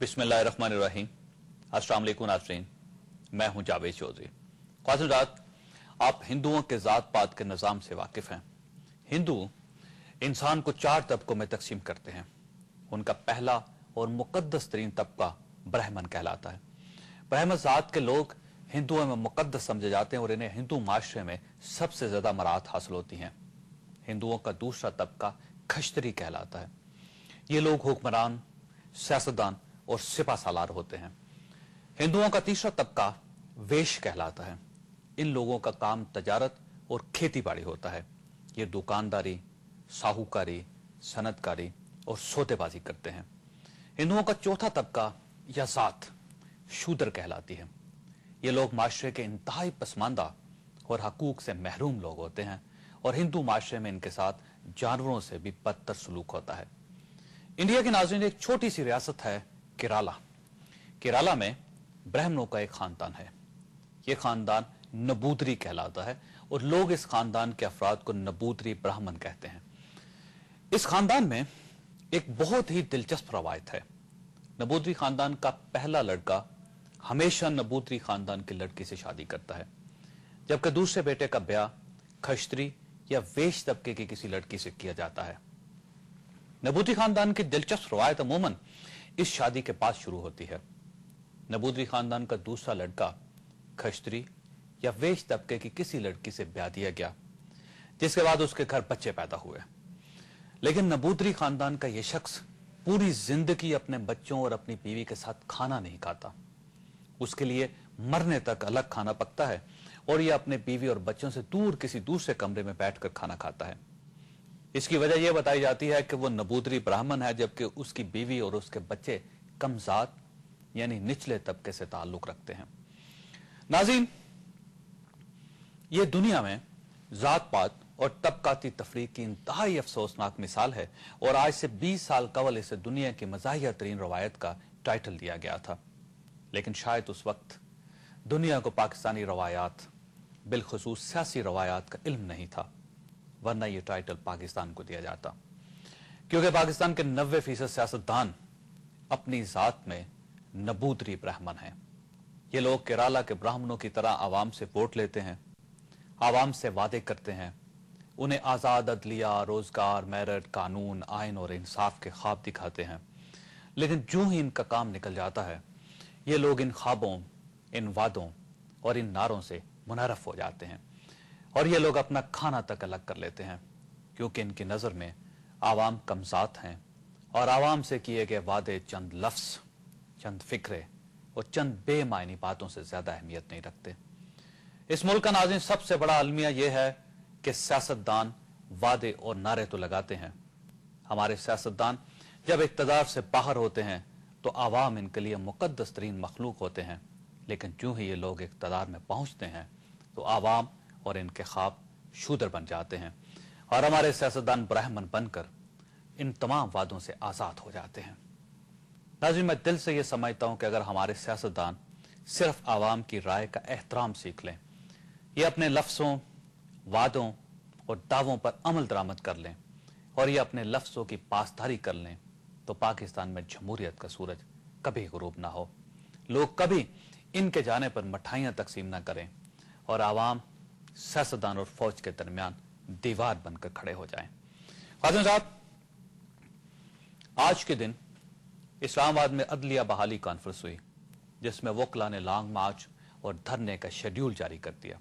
बिस्मिल्लाहिर्रहमानिर्रहीम अस्सलाम वालेकुम नाजरीन मैं हूं जावेद चौधरी ख्वाजात आप हिंदुओं के ज़ात पात के निज़ाम से वाकिफ़ हैं हिंदू इंसान को चार तबकों में तकसीम करते हैं उनका पहला और मुकदस तरीन तबका ब्राह्मण कहलाता है ब्राह्मण ज़ात के लोग हिंदुओं में मुकदस समझे जाते हैं और इन्हें हिंदू माशरे में सबसे ज़्यादा मराहत हासिल होती हैं हिंदुओं का दूसरा तबका खश्तरी कहलाता है ये लोग हुक्मरान सियासतदान और सिपा सालार होते हैं हिंदुओं का तीसरा तबका वेश कहलाता है इन लोगों का काम तजारत और खेती बाड़ी होता है ये दुकानदारी साहूकारी सनतकारी और सोतेबाजी करते हैं हिंदुओं का चौथा तबका या जात शूदर कहलाती है ये लोग माशरे के इंतहाई पसमानदा और हकूक से महरूम लोग होते हैं और हिंदू माशरे में इनके साथ जानवरों से भी बदतर सलूक होता है इंडिया के नाजरन एक छोटी सी रियासत है केराला केराला में ब्राह्मणों का एक खानदान है यह खानदान नबूदरी कहलाता है और लोग इस खानदान के अफराद को नबूदरी ब्राह्मण कहते हैं इस खानदान में एक बहुत ही दिलचस्प रवायत है नबूदरी खानदान का पहला लड़का हमेशा नबूदरी खानदान की लड़की से शादी करता है जबकि दूसरे बेटे का ब्याह खश्तरी या वेश तबके की किसी लड़की से किया जाता है नबूदरी खानदान की दिलचस्प रवायत अमूमन इस शादी के बाद शुरू होती है नबूदरी खानदान का दूसरा लड़का खश्तरी या वेश तबके की किसी लड़की से ब्याह दिया गया जिसके बाद उसके घर बच्चे पैदा हुए लेकिन नबूदरी खानदान का यह शख्स पूरी जिंदगी अपने बच्चों और अपनी बीवी के साथ खाना नहीं खाता उसके लिए मरने तक अलग खाना पकता है और यह अपने बीवी और बच्चों से दूर किसी दूसरे कमरे में बैठकर खाना खाता है इसकी वजह यह बताई जाती है कि वो नबूदरी ब्राह्मण है जबकि उसकी बीवी और उसके बच्चे कमजात यानी निचले तबके से ताल्लुक रखते हैं नाजीन ये दुनिया में जात पात और तबकाती तफरी की इंतहाई अफसोसनाक मिसाल है और आज से 20 साल कबल इसे दुनिया की मजाहिया तरीन रवायत का टाइटल दिया गया था लेकिन शायद उस वक्त दुनिया को पाकिस्तानी रवायात बिलखसूस सियासी रवायात का इल्म नहीं था वरना यह टाइटल पाकिस्तान को दिया जाता क्योंकि पाकिस्तान के नब्बे फीसद सियासतदान अपनी जात में नबूतरी ब्राह्मण हैं ये लोग केराला के ब्राह्मणों की तरह आवाम से वोट लेते हैं आवाम से वादे करते हैं उन्हें आज़ाद अदलिया रोजगार मेरठ कानून आयन और इंसाफ के ख्वाब दिखाते हैं लेकिन जो ही इनका काम निकल जाता है ये लोग इन ख्वाबों इन वादों और इन नारों से मुनरफ हो जाते हैं और ये लोग अपना खाना तक अलग कर लेते हैं क्योंकि इनकी नज़र में आवाम कमजात हैं और आवाम से किए गए वादे चंद लफ्स चंद फिक्रे और चंद बेमायनी बातों से ज़्यादा अहमियत नहीं रखते इस मुल्क का नाजिन सबसे बड़ा अलमिया यह है कि सियासतदान वादे और नारे तो लगाते हैं हमारे सियासतदान जब इकतदार से बाहर होते हैं तो आवाम इनके लिए मुकदस तरीन मखलूक होते हैं लेकिन जो ही ये लोग इकतदार में पहुंचते हैं तो आवाम और इनके ख्वाब शूदर बन जाते हैं और हमारे सियासतदान ब्राह्मण बनकर इन तमाम वादों से आज़ाद हो जाते हैं नाजिम मैं दिल से ये समझता हूँ कि अगर हमारे सियासतदान सिर्फ आवाम की राय का एहतराम सीख लें ये अपने लफ्सों वादों और दावों पर अमल दरामद कर लें और ये अपने लफ्सों की पासदारी कर लें तो पाकिस्तान में जमहूरियत का सूरज कभी गुरूब ना हो लोग कभी इनके जाने पर मठाइयाँ तकसीम ना करें और आवाम सियासतदान और फौज के दरमियान दीवार बनकर खड़े हो जाए साहब आज के दिन इस्लामाबाद में अदलिया बहाली कॉन्फ्रेंस हुई जिसमें वकला ने लॉन्ग मार्च और धरने का शेड्यूल जारी कर दिया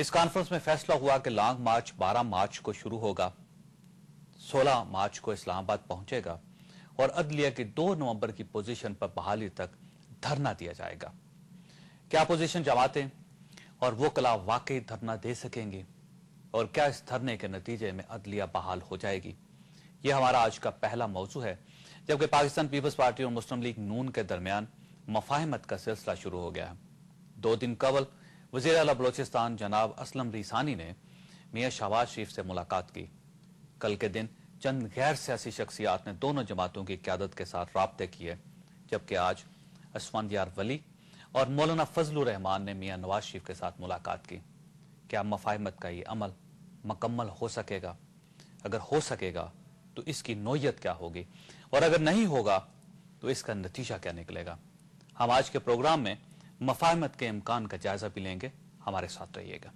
इस कॉन्फ्रेंस में फैसला हुआ कि लॉन्ग मार्च 12 मार्च को शुरू होगा 16 मार्च को इस्लामाबाद पहुंचेगा और अदलिया की 2 नवंबर की पोजीशन पर बहाली तक धरना दिया जाएगा क्या पोजीशन जमातें और वो कला वाकई धरना दे सकेंगे और क्या इस धरने के नतीजे में अदलिया बहाल हो जाएगी ये हमारा आज का पहला मौजू है जबकि पाकिस्तान पीपल्स पार्टी और मुस्लिम लीग नून के दरमियान मफाहमत का सिलसिला शुरू हो गया है दो दिन कबल वजीर अला बलोचिस्तान जनाब असलम रिसानी ने मियाँ शहबाज शरीफ से मुलाकात की कल के दिन चंद गैर सियासी शख्सियात ने दोनों जमातों की क्यादत के साथ रबते किए जबकि आज असमंद यार वली और मौलाना फजल रहमान ने मियाँ नवाज शरीफ के साथ मुलाकात की क्या मफाहमत का ये अमल मकम्मल हो सकेगा अगर हो सकेगा तो इसकी नोयत क्या होगी और अगर नहीं होगा तो इसका नतीजा क्या निकलेगा हम आज के प्रोग्राम में मफाहमत के इम्कान का जायजा भी लेंगे हमारे साथ रहिएगा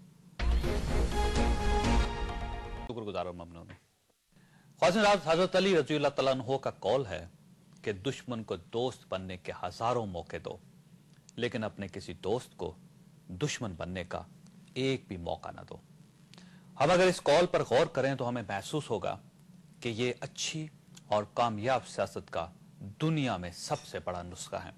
रजी का कौल है कि दुश्मन को दोस्त बनने के हजारों मौके दो लेकिन अपने किसी दोस्त को दुश्मन बनने का एक भी मौका ना दो हम अगर इस कॉल पर गौर करें तो हमें महसूस होगा कि यह अच्छी और कामयाब सियासत का दुनिया में सबसे बड़ा नुस्खा है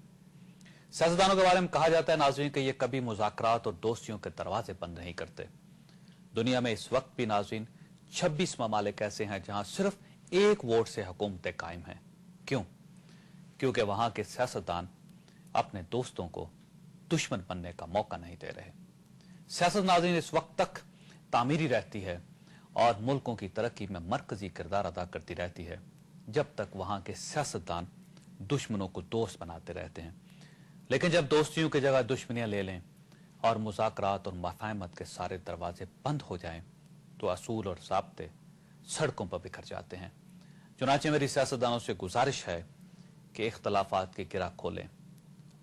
सियासतदानों के बारे में कहा जाता है नाजरीन कि ये कभी मुजाकरात और दोस्तियों के दरवाजे बंद नहीं करते दुनिया में इस वक्त भी नाजरीन छब्बीस ममालिक ऐसे हैं जहां सिर्फ एक वोट से हुकूमतें कायम हैं क्यों क्योंकि वहां के सियासतदान अपने दोस्तों को दुश्मन बनने का मौका नहीं दे रहे सियासत नाजरीन इस वक्त तक तामीरी रहती है और मुल्कों की तरक्की में मरकजी किरदार अदा करती रहती है जब तक वहां के सियासतदान दुश्मनों को दोस्त बनाते रहते हैं लेकिन जब दोस्तियों की जगह दुश्मनियां ले लें और मुजाकरात और मफाहमत के सारे दरवाजे बंद हो जाएं तो असूल और जबते सड़कों पर बिखर जाते हैं चुनाचे मेरी सियासतदानों से गुजारिश है कि इख्तलाफात की गिरा खोलें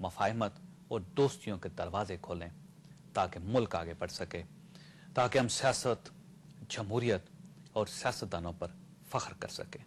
मफाहमत और दोस्तियों के दरवाजे खोलें ताकि मुल्क आगे बढ़ सके ताकि हम सियासत जमहूरियत और सियासतदानों पर फख्र कर सकें